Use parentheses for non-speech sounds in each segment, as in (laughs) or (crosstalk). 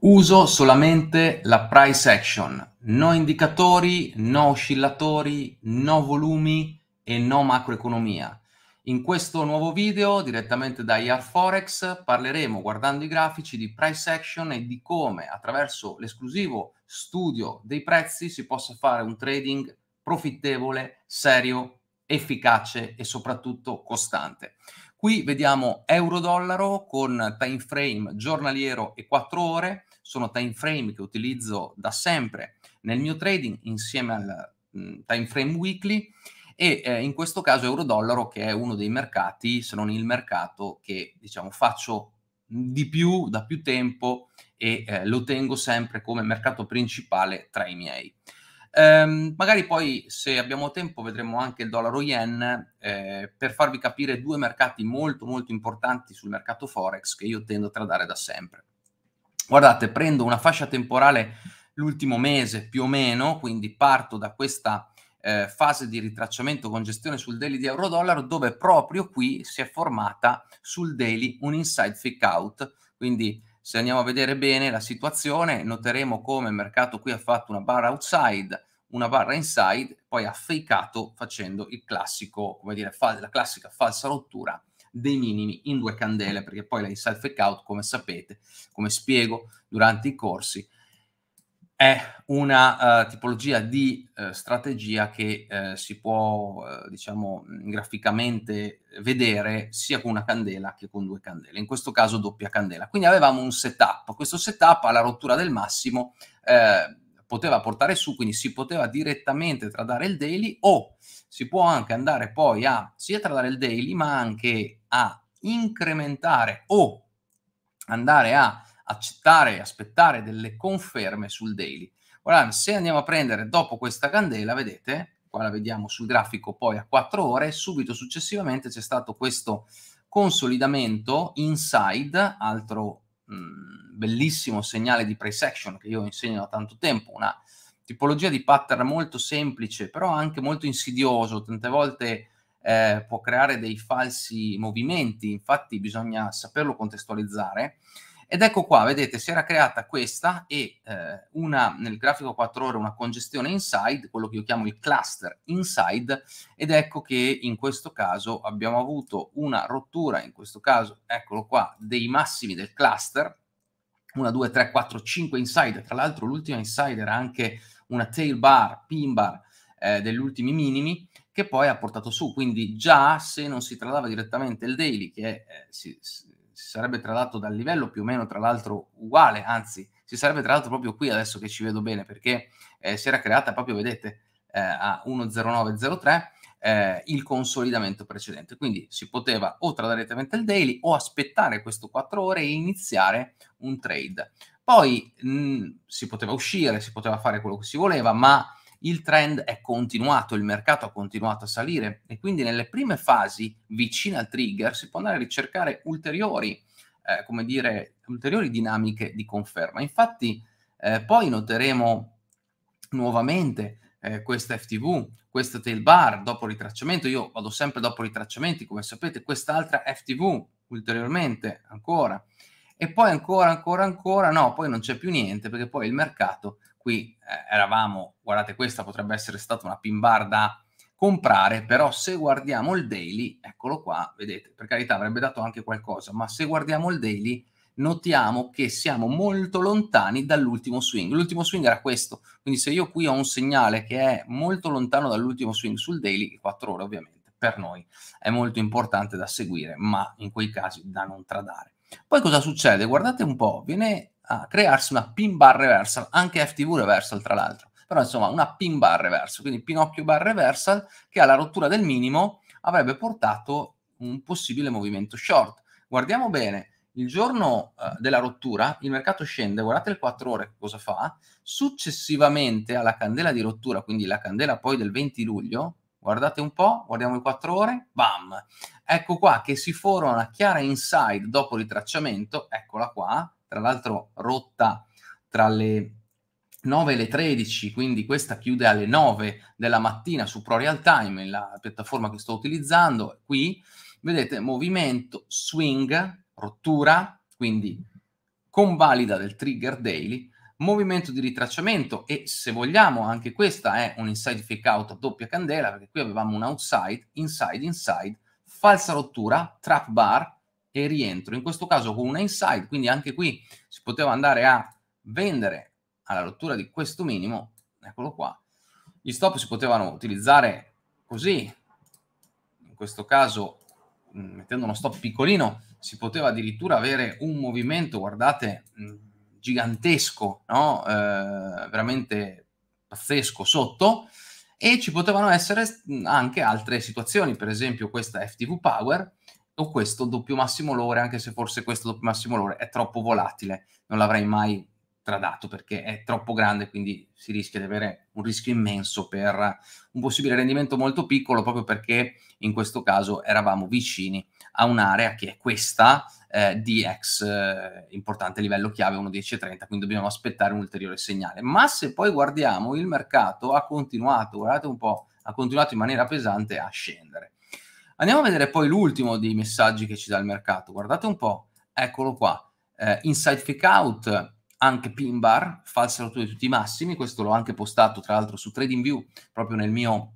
Uso solamente la price action, no indicatori, no oscillatori, no volumi e no macroeconomia. In questo nuovo video, direttamente da IR Forex, parleremo guardando i grafici di price action e di come attraverso l'esclusivo studio dei prezzi si possa fare un trading profittevole, serio efficace e soprattutto costante. Qui vediamo euro-dollaro con time frame giornaliero e 4 ore, sono time frame che utilizzo da sempre nel mio trading insieme al mm, time frame weekly e eh, in questo caso euro-dollaro che è uno dei mercati, se non il mercato che diciamo faccio di più da più tempo e eh, lo tengo sempre come mercato principale tra i miei. Ehm, magari poi, se abbiamo tempo, vedremo anche il dollaro yen eh, per farvi capire due mercati molto molto importanti sul mercato forex che io tendo a tradare da sempre. Guardate, prendo una fascia temporale l'ultimo mese più o meno, quindi parto da questa eh, fase di ritracciamento congestione sul daily di euro-dollaro, dove proprio qui si è formata sul daily un inside fake out, quindi se andiamo a vedere bene la situazione, noteremo come il mercato qui ha fatto una barra outside, una barra inside, poi ha fakeato facendo il classico, come dire, fal- la classica falsa rottura dei minimi in due candele, perché poi la inside fake out, come sapete, come spiego durante i corsi, è una uh, tipologia di uh, strategia che uh, si può, diciamo, mm, graficamente vedere sia con una candela che con due candele, in questo caso doppia candela. Quindi avevamo un setup, questo setup alla rottura del massimo poteva portare su, quindi si poteva direttamente tradare il daily o si può anche andare poi a sia tradare il daily ma anche a incrementare o andare a accettare e aspettare delle conferme sul daily. Ora, se andiamo a prendere dopo questa candela, vedete, qua la vediamo sul grafico poi a 4 ore, subito successivamente c'è stato questo consolidamento inside, altro mh, mm, bellissimo segnale di price action che io insegno da tanto tempo, una tipologia di pattern molto semplice, però anche molto insidioso, tante volte eh, può creare dei falsi movimenti, infatti bisogna saperlo contestualizzare. Ed ecco qua, vedete, si era creata questa e eh, una, nel grafico 4 ore una congestione inside, quello che io chiamo il cluster inside, ed ecco che in questo caso abbiamo avuto una rottura, in questo caso, eccolo qua, dei massimi del cluster, una, due, tre, quattro, cinque inside, tra l'altro l'ultima inside era anche una tail bar, pin bar eh, degli ultimi minimi, che poi ha portato su, quindi già se non si tradava direttamente il daily, che eh, si, si si sarebbe tradato dal livello più o meno tra l'altro uguale, anzi si sarebbe tradato proprio qui adesso che ci vedo bene perché eh, si era creata proprio, vedete, eh, a 10903 eh, il consolidamento precedente. Quindi si poteva o tradare direttamente il daily o aspettare questo 4 ore e iniziare un trade. Poi mh, mm, si poteva uscire, si poteva fare quello che si voleva, ma il trend è continuato, il mercato ha continuato a salire e quindi nelle prime fasi vicine al trigger si può andare a ricercare ulteriori, eh, come dire, ulteriori dinamiche di conferma. Infatti eh, poi noteremo nuovamente eh, questa FTV, questa tail bar dopo ritracciamento, io vado sempre dopo ritracciamenti come sapete, quest'altra FTV ulteriormente ancora e poi ancora, ancora, ancora, no, poi non c'è più niente perché poi il mercato, qui eh, eravamo, guardate questa potrebbe essere stata una pin bar da comprare, però se guardiamo il daily, eccolo qua, vedete, per carità avrebbe dato anche qualcosa, ma se guardiamo il daily notiamo che siamo molto lontani dall'ultimo swing. L'ultimo swing era questo, quindi se io qui ho un segnale che è molto lontano dall'ultimo swing sul daily, 4 ore ovviamente, per noi è molto importante da seguire, ma in quei casi da non tradare. Poi cosa succede? Guardate un po', viene a crearsi una pin bar reversal, anche FTV reversal tra l'altro, però insomma una pin bar reversal, quindi Pinocchio bar reversal che alla rottura del minimo avrebbe portato un possibile movimento short. Guardiamo bene, il giorno eh, della rottura il mercato scende, guardate le 4 ore cosa fa, successivamente alla candela di rottura, quindi la candela poi del 20 luglio, guardate un po', guardiamo in 4 ore, bam, ecco qua che si forma una chiara inside dopo ritracciamento, eccola qua, tra l'altro rotta tra le 9 e le 13, quindi questa chiude alle 9 della mattina su Pro Real Time, la piattaforma che sto utilizzando, qui vedete movimento, swing, rottura, quindi convalida del trigger daily, movimento di ritracciamento e se vogliamo anche questa è un inside fake out a doppia candela perché qui avevamo un outside, inside, inside, falsa rottura, trap bar e rientro. In questo caso con una inside, quindi anche qui si poteva andare a vendere alla rottura di questo minimo, eccolo qua. Gli stop si potevano utilizzare così, in questo caso mm, mettendo uno stop piccolino si poteva addirittura avere un movimento, guardate, mm, gigantesco, no? eh, veramente pazzesco sotto, e ci potevano essere anche altre situazioni, per esempio questa FTV Power o questo doppio massimo lore, anche se forse questo doppio massimo lore è troppo volatile, non l'avrei mai tradato perché è troppo grande, quindi si rischia di avere un rischio immenso per un possibile rendimento molto piccolo, proprio perché in questo caso eravamo vicini a un'area che è questa eh, di ex eh, importante livello chiave 1.10.30, quindi dobbiamo aspettare un ulteriore segnale. Ma se poi guardiamo, il mercato ha continuato, guardate un po', ha continuato in maniera pesante a scendere. Andiamo a vedere poi l'ultimo dei messaggi che ci dà il mercato, guardate un po', eccolo qua, eh, Inside Fake Out anche Pinbar, falsa rottura di tutti i massimi, questo l'ho anche postato tra l'altro su TradingView, proprio nel mio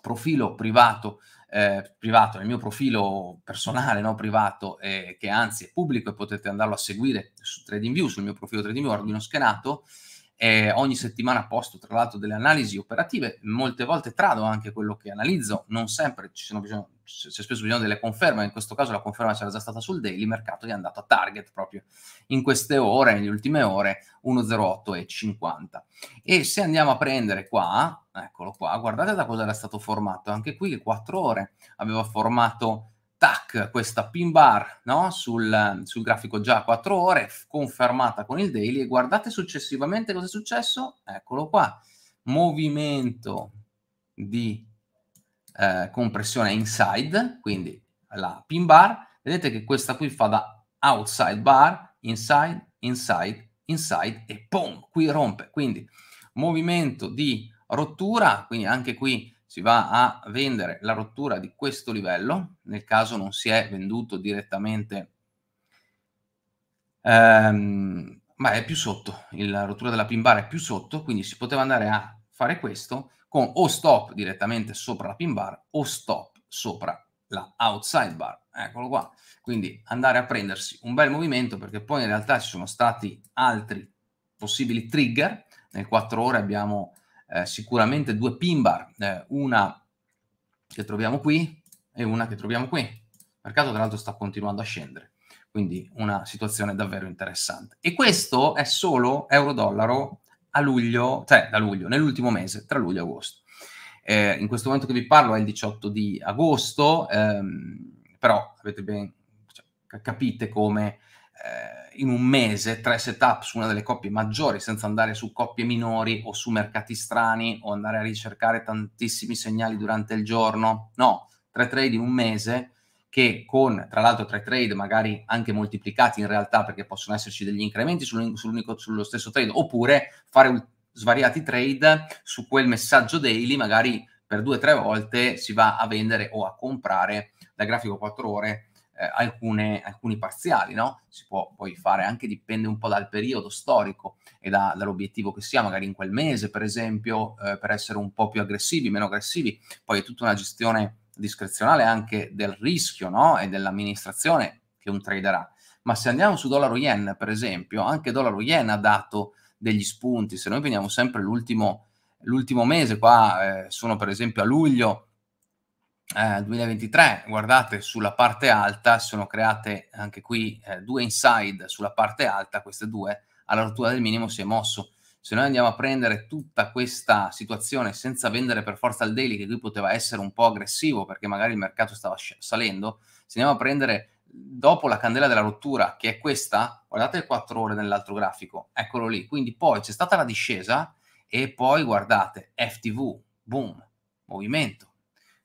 profilo privato, eh, privato nel mio profilo personale, no, privato, eh, che anzi è pubblico e potete andarlo a seguire su TradingView, sul mio profilo TradingView, Arduino schenato, eh, eh, ogni settimana posto tra l'altro delle analisi operative, molte volte trado anche quello che analizzo, non sempre ci sono bisogno, c'è spesso bisogno delle conferme, in questo caso la conferma c'era già stata sul daily, il mercato è andato a target proprio in queste ore, nelle ultime ore, 1,08,50. E se andiamo a prendere qua, eccolo qua, guardate da cosa era stato formato, anche qui 4 ore aveva formato tac, questa pin bar no? sul, sul, grafico già a 4 ore, confermata con il daily, e guardate successivamente cosa è successo, eccolo qua, movimento di eh, compressione inside, quindi la pin bar, vedete che questa qui fa da outside bar, inside, inside, inside e pom, qui rompe, quindi movimento di rottura, quindi anche qui si va a vendere la rottura di questo livello, nel caso non si è venduto direttamente, ehm, ma è più sotto, la rottura della pin bar è più sotto, quindi si poteva andare a fare questo con o stop direttamente sopra la pin bar o stop sopra la outside bar. Eccolo qua. Quindi andare a prendersi un bel movimento perché poi in realtà ci sono stati altri possibili trigger. Nel 4 ore abbiamo eh, sicuramente due pin bar, eh, una che troviamo qui e una che troviamo qui. Il mercato tra l'altro sta continuando a scendere, quindi una situazione davvero interessante. E questo è solo euro-dollaro a luglio, cioè da luglio, nell'ultimo mese, tra luglio e agosto. Eh, in questo momento che vi parlo è il 18 di agosto, ehm, però avete ben, cioè, capite come eh, in un mese tre setup su una delle coppie maggiori senza andare su coppie minori o su mercati strani o andare a ricercare tantissimi segnali durante il giorno. No, tre trade in un mese che con tra l'altro tre trade magari anche moltiplicati in realtà perché possono esserci degli incrementi sullo stesso trade oppure fare svariati trade su quel messaggio daily magari per due o tre volte si va a vendere o a comprare da grafico 4 ore eh, alcune, alcuni parziali, no? Si può poi fare, anche dipende un po' dal periodo storico e da, dall'obiettivo che sia, magari in quel mese, per esempio, eh, per essere un po' più aggressivi, meno aggressivi. Poi è tutta una gestione discrezionale anche del rischio, no? E dell'amministrazione che un trader ha. Ma se andiamo su dollaro yen, per esempio, anche dollaro yen ha dato degli spunti. Se noi veniamo sempre l'ultimo, l'ultimo mese, qua eh, sono per esempio a luglio, 2023, eh, guardate sulla parte alta, sono create anche qui eh, due inside sulla parte alta, queste due, alla rottura del minimo si è mosso. Se noi andiamo a prendere tutta questa situazione senza vendere per forza il daily, che qui poteva essere un po' aggressivo perché magari il mercato stava salendo, se andiamo a prendere dopo la candela della rottura, che è questa, guardate le 4 ore nell'altro grafico, eccolo lì. Quindi poi c'è stata la discesa e poi guardate FTV, boom, movimento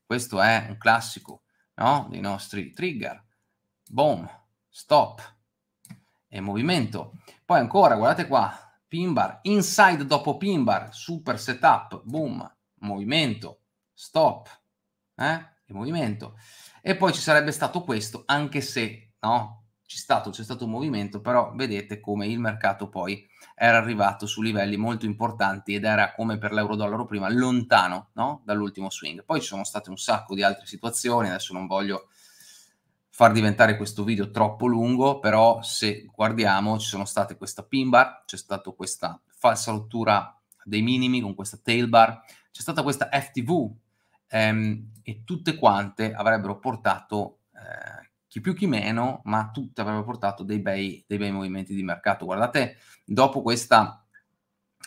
questo è un classico no? dei nostri trigger. Boom, stop e movimento. Poi ancora, guardate qua, pin bar, inside dopo pin bar, super setup, boom, movimento, stop, eh? e movimento. E poi ci sarebbe stato questo, anche se no, c'è stato, c'è stato un movimento, però vedete come il mercato poi era arrivato su livelli molto importanti ed era come per l'euro-dollaro prima, lontano no? dall'ultimo swing. Poi ci sono state un sacco di altre situazioni, adesso non voglio far diventare questo video troppo lungo, però se guardiamo ci sono state questa pin bar, c'è stata questa falsa rottura dei minimi con questa tail bar, c'è stata questa FTV ehm, e tutte quante avrebbero portato eh, chi più chi meno, ma tutto avrebbe portato dei bei, dei bei movimenti di mercato. Guardate, dopo questa,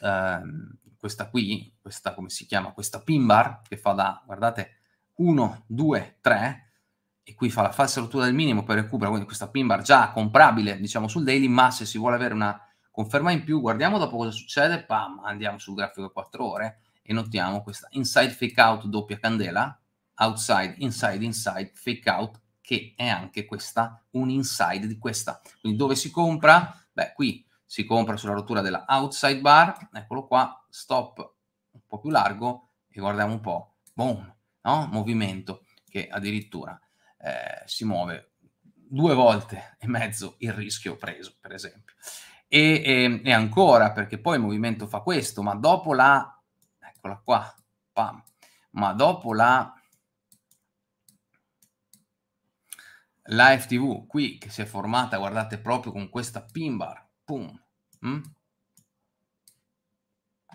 ehm, questa qui, questa come si chiama, questa pin bar che fa da, guardate, 1, 2, 3, e qui fa la falsa rottura del minimo per recupero, quindi questa pin bar già comprabile, diciamo, sul daily, ma se si vuole avere una conferma in più, guardiamo dopo cosa succede, pam, andiamo sul grafico 4 ore e notiamo questa inside fake out doppia candela, outside, inside, inside, fake out, che è anche questa un inside di questa. Quindi dove si compra? Beh, qui si compra sulla rottura della outside bar, eccolo qua, stop un po' più largo e guardiamo un po', boom, no? movimento che addirittura eh, si muove due volte e mezzo il rischio preso, per esempio. E, e, e, ancora, perché poi il movimento fa questo, ma dopo la, eccola qua, pam, ma dopo la Live TV, qui che si è formata, guardate, proprio con questa pin bar. Pum. Mm?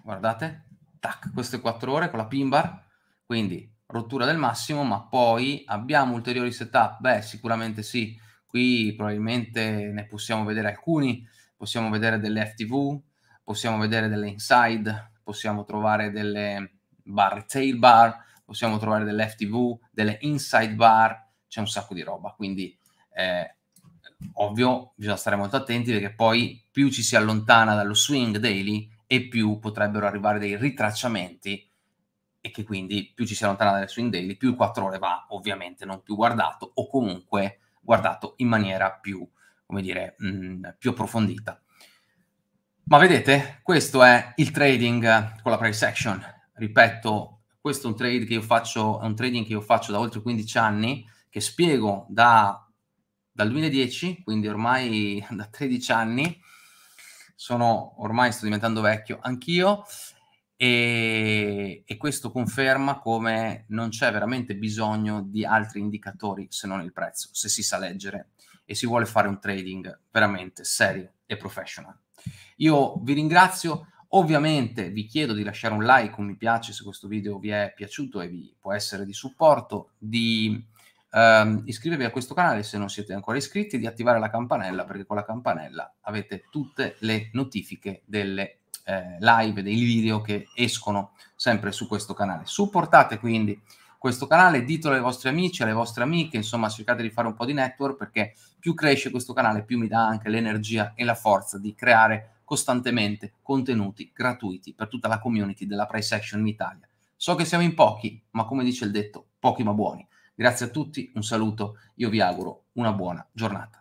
Guardate, tac, queste quattro ore con la pin bar. Quindi rottura del massimo, ma poi abbiamo ulteriori setup? Beh, sicuramente sì. Qui probabilmente ne possiamo vedere alcuni. Possiamo vedere delle FTV, possiamo vedere delle inside, possiamo trovare delle bar tail bar, possiamo trovare delle FTV, delle inside bar, c'è un sacco di roba, quindi eh, ovvio bisogna stare molto attenti perché poi più ci si allontana dallo swing daily e più potrebbero arrivare dei ritracciamenti e che quindi più ci si allontana dal swing daily più il 4 ore va ovviamente non più guardato o comunque guardato in maniera più, come dire, mh, mm, più approfondita. Ma vedete, questo è il trading con la price action. Ripeto, questo è un, trade che io faccio, un trading che io faccio da oltre 15 anni che spiego da, dal 2010, quindi ormai (laughs) da 13 anni, sono ormai sto diventando vecchio anch'io e, e, questo conferma come non c'è veramente bisogno di altri indicatori se non il prezzo, se si sa leggere e si vuole fare un trading veramente serio e professional. Io vi ringrazio, ovviamente vi chiedo di lasciare un like, un mi piace se questo video vi è piaciuto e vi può essere di supporto, di Um, ehm, iscrivetevi a questo canale se non siete ancora iscritti, di attivare la campanella perché con la campanella avete tutte le notifiche delle eh, live, dei video che escono sempre su questo canale. Supportate quindi questo canale, ditelo ai vostri amici, alle vostre amiche, insomma cercate di fare un po' di network perché più cresce questo canale, più mi dà anche l'energia e la forza di creare costantemente contenuti gratuiti per tutta la community della price action in Italia. So che siamo in pochi, ma come dice il detto, pochi ma buoni. Grazie a tutti, un saluto, io vi auguro una buona giornata.